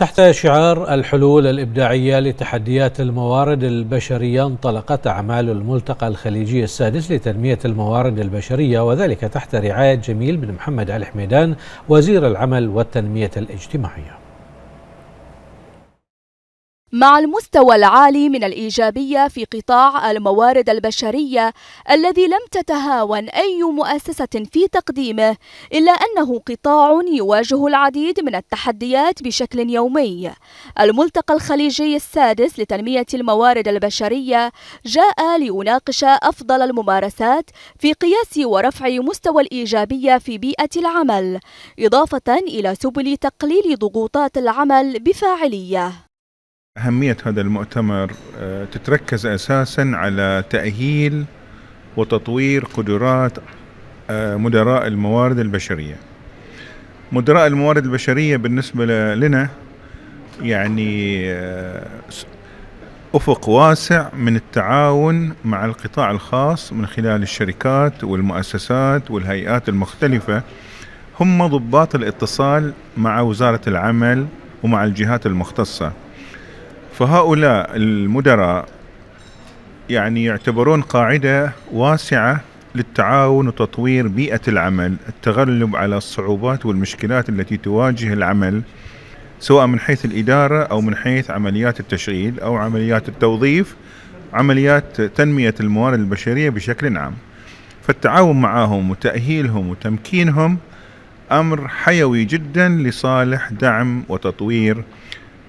تحت شعار الحلول الإبداعية لتحديات الموارد البشرية انطلقت أعمال الملتقى الخليجي السادس لتنمية الموارد البشرية وذلك تحت رعاية جميل بن محمد الحميدان وزير العمل والتنمية الاجتماعية مع المستوى العالي من الإيجابية في قطاع الموارد البشرية الذي لم تتهاون أي مؤسسة في تقديمه إلا أنه قطاع يواجه العديد من التحديات بشكل يومي الملتقى الخليجي السادس لتنمية الموارد البشرية جاء ليناقش أفضل الممارسات في قياس ورفع مستوى الإيجابية في بيئة العمل إضافة إلى سبل تقليل ضغوطات العمل بفاعلية أهمية هذا المؤتمر آه، تتركز أساسا على تأهيل وتطوير قدرات آه، مدراء الموارد البشرية مدراء الموارد البشرية بالنسبة لنا يعني آه، أفق واسع من التعاون مع القطاع الخاص من خلال الشركات والمؤسسات والهيئات المختلفة هم ضباط الاتصال مع وزارة العمل ومع الجهات المختصة فهؤلاء المدراء يعني يعتبرون قاعدة واسعة للتعاون وتطوير بيئة العمل التغلب على الصعوبات والمشكلات التي تواجه العمل سواء من حيث الإدارة أو من حيث عمليات التشغيل أو عمليات التوظيف عمليات تنمية الموارد البشرية بشكل عام فالتعاون معهم وتأهيلهم وتمكينهم أمر حيوي جدا لصالح دعم وتطوير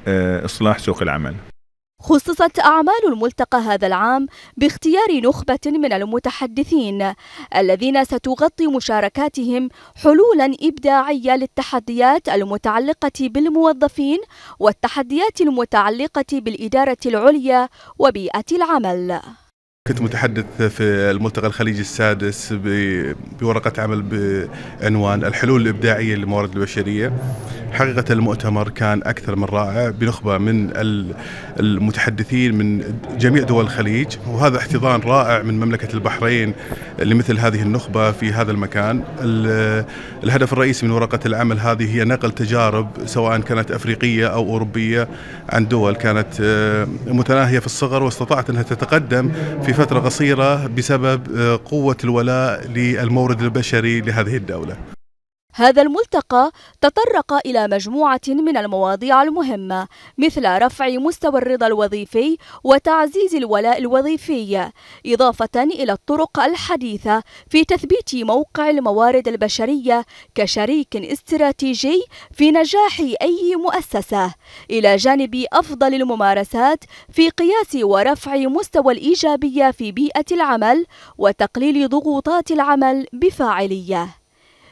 آه، إصلاح سوق العمل خصصت أعمال الملتقى هذا العام باختيار نخبة من المتحدثين الذين ستغطي مشاركاتهم حلولا إبداعية للتحديات المتعلقة بالموظفين والتحديات المتعلقة بالإدارة العليا وبيئة العمل كنت متحدث في الملتقى الخليجي السادس بورقة عمل بعنوان الحلول الإبداعية للموارد البشرية حقيقة المؤتمر كان أكثر من رائع بنخبة من المتحدثين من جميع دول الخليج وهذا احتضان رائع من مملكة البحرين لمثل هذه النخبة في هذا المكان الهدف الرئيسي من ورقة العمل هذه هي نقل تجارب سواء كانت أفريقية أو أوروبية عن دول كانت آه، متناهية في الصغر واستطاعت أنها تتقدم في فترة قصيرة بسبب آه، قوة الولاء للمورد البشري لهذه الدولة هذا الملتقى تطرق إلى مجموعة من المواضيع المهمة مثل رفع مستوى الرضا الوظيفي وتعزيز الولاء الوظيفي، إضافة إلى الطرق الحديثة في تثبيت موقع الموارد البشرية كشريك استراتيجي في نجاح أي مؤسسة، إلى جانب أفضل الممارسات في قياس ورفع مستوى الإيجابية في بيئة العمل وتقليل ضغوطات العمل بفاعلية.